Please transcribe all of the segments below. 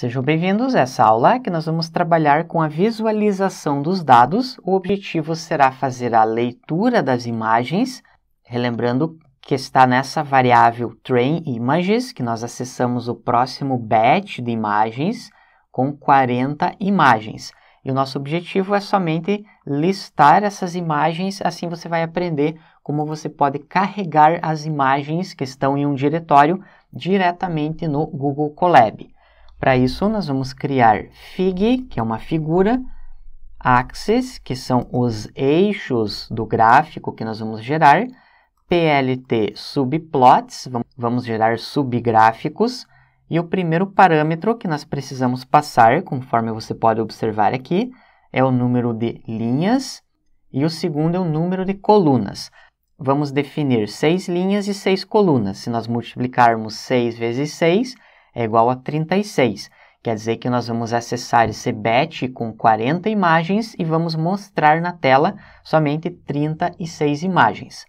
Sejam bem-vindos a essa aula que nós vamos trabalhar com a visualização dos dados. O objetivo será fazer a leitura das imagens, relembrando que está nessa variável train images, que nós acessamos o próximo batch de imagens com 40 imagens. E o nosso objetivo é somente listar essas imagens, assim você vai aprender como você pode carregar as imagens que estão em um diretório diretamente no Google Colab. Para isso, nós vamos criar fig, que é uma figura, axes, que são os eixos do gráfico que nós vamos gerar, plt subplots, vamos gerar subgráficos, e o primeiro parâmetro que nós precisamos passar, conforme você pode observar aqui, é o número de linhas, e o segundo é o número de colunas. Vamos definir seis linhas e seis colunas. Se nós multiplicarmos 6 vezes 6, é igual a 36. Quer dizer que nós vamos acessar esse batch com 40 imagens e vamos mostrar na tela somente 36 imagens.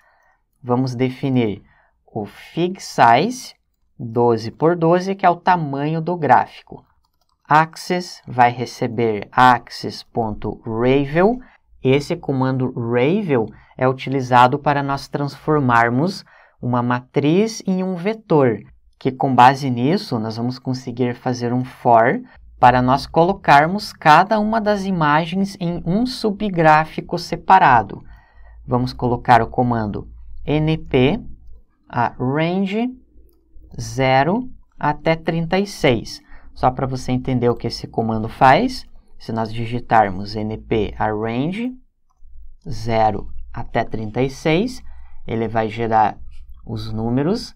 Vamos definir o fig size 12 por 12, que é o tamanho do gráfico.','//////////////////////////////////////////////////////////////////////////////////////////////////////////////////////////////////////////////////////////////////////////////////////////////////////////////////////////////////////////////////////////////////////////////////////////////////////////////////////////////////////////////////////////////////////////////////////// vai receber ravel. Esse comando é utilizado para nós transformarmos uma matriz em um vetor que com base nisso nós vamos conseguir fazer um for para nós colocarmos cada uma das imagens em um subgráfico separado. Vamos colocar o comando np a range 0 até 36. Só para você entender o que esse comando faz, se nós digitarmos np a range 0 até 36, ele vai gerar os números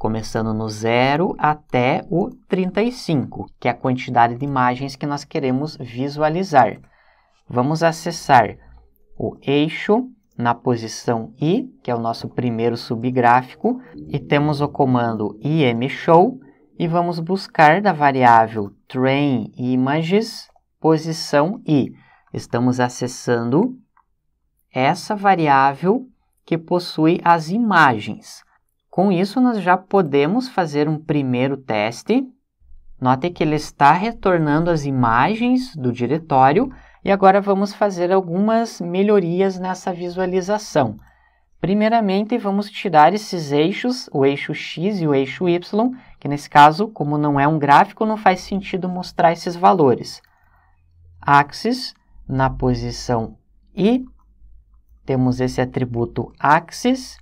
começando no 0 até o 35, que é a quantidade de imagens que nós queremos visualizar. Vamos acessar o eixo na posição I, que é o nosso primeiro subgráfico, e temos o comando imshow, e vamos buscar da variável train images posição i. Estamos acessando essa variável que possui as imagens. Com isso, nós já podemos fazer um primeiro teste. Note que ele está retornando as imagens do diretório e agora vamos fazer algumas melhorias nessa visualização. Primeiramente, vamos tirar esses eixos, o eixo X e o eixo Y, que nesse caso, como não é um gráfico, não faz sentido mostrar esses valores. Axis, na posição Y, temos esse atributo Axis,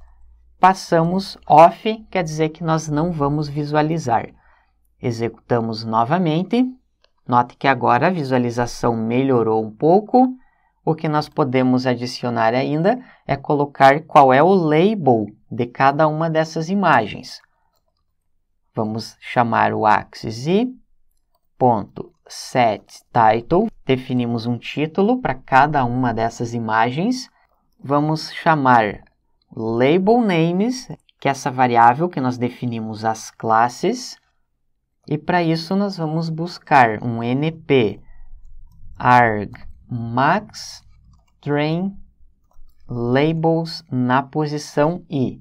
Passamos off, quer dizer que nós não vamos visualizar. Executamos novamente. Note que agora a visualização melhorou um pouco. O que nós podemos adicionar ainda é colocar qual é o label de cada uma dessas imagens. Vamos chamar o axis e ponto set title. Definimos um título para cada uma dessas imagens. Vamos chamar label names, que é essa variável que nós definimos as classes, e para isso nós vamos buscar um np arg max train labels na posição i.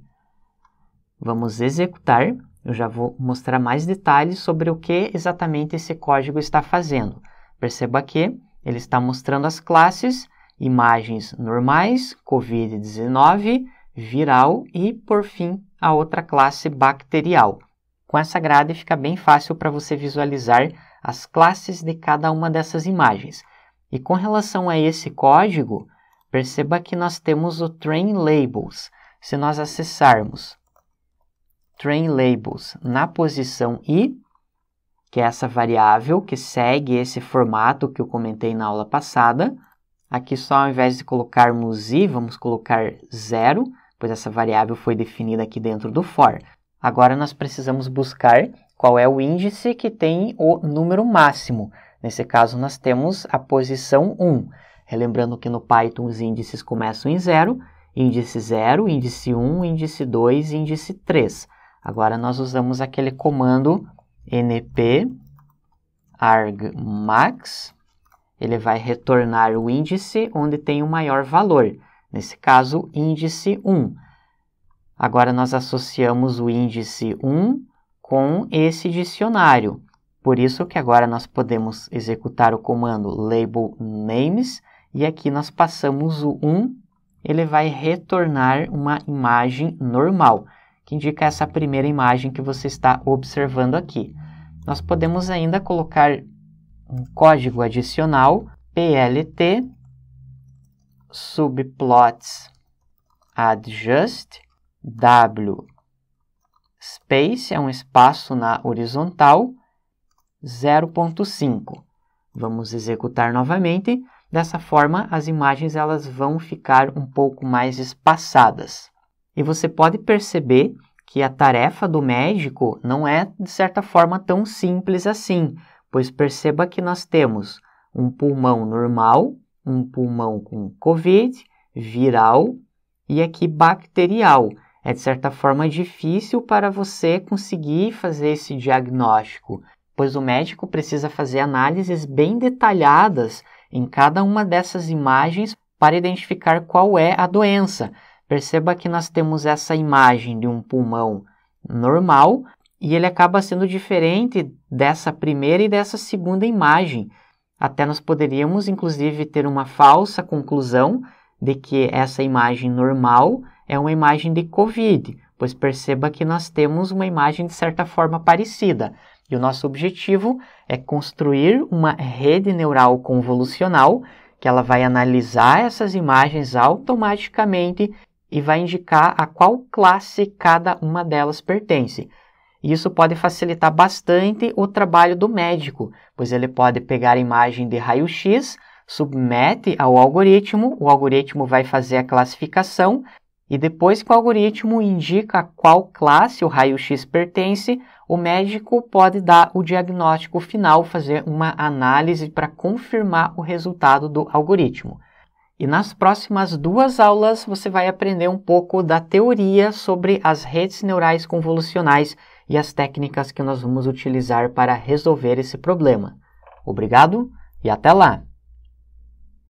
Vamos executar, eu já vou mostrar mais detalhes sobre o que exatamente esse código está fazendo. Perceba que ele está mostrando as classes, imagens normais, COVID-19 viral e, por fim, a outra classe bacterial. Com essa grade fica bem fácil para você visualizar as classes de cada uma dessas imagens. E com relação a esse código, perceba que nós temos o Train Labels. Se nós acessarmos Train Labels na posição i, que é essa variável que segue esse formato que eu comentei na aula passada, aqui só ao invés de colocarmos i, vamos colocar zero, pois essa variável foi definida aqui dentro do for. Agora nós precisamos buscar qual é o índice que tem o número máximo. Nesse caso, nós temos a posição 1. Relembrando que no Python os índices começam em 0, índice 0, índice 1, índice 2, índice 3. Agora nós usamos aquele comando np argmax, ele vai retornar o índice onde tem o maior valor nesse caso, índice 1. Agora, nós associamos o índice 1 com esse dicionário. Por isso que agora nós podemos executar o comando label names e aqui nós passamos o 1, ele vai retornar uma imagem normal, que indica essa primeira imagem que você está observando aqui. Nós podemos ainda colocar um código adicional, plt, subplots adjust w space é um espaço na horizontal 0.5. Vamos executar novamente. Dessa forma, as imagens elas vão ficar um pouco mais espaçadas. E você pode perceber que a tarefa do médico não é, de certa forma, tão simples assim, pois perceba que nós temos um pulmão normal um pulmão com COVID, viral e aqui bacterial. É de certa forma difícil para você conseguir fazer esse diagnóstico, pois o médico precisa fazer análises bem detalhadas em cada uma dessas imagens para identificar qual é a doença. Perceba que nós temos essa imagem de um pulmão normal e ele acaba sendo diferente dessa primeira e dessa segunda imagem. Até nós poderíamos, inclusive, ter uma falsa conclusão de que essa imagem normal é uma imagem de Covid, pois perceba que nós temos uma imagem de certa forma parecida. E o nosso objetivo é construir uma rede neural convolucional que ela vai analisar essas imagens automaticamente e vai indicar a qual classe cada uma delas pertence. E isso pode facilitar bastante o trabalho do médico, pois ele pode pegar a imagem de raio-x, submete ao algoritmo, o algoritmo vai fazer a classificação e depois que o algoritmo indica a qual classe o raio-x pertence, o médico pode dar o diagnóstico final, fazer uma análise para confirmar o resultado do algoritmo. E nas próximas duas aulas você vai aprender um pouco da teoria sobre as redes neurais convolucionais e as técnicas que nós vamos utilizar para resolver esse problema. Obrigado e até lá!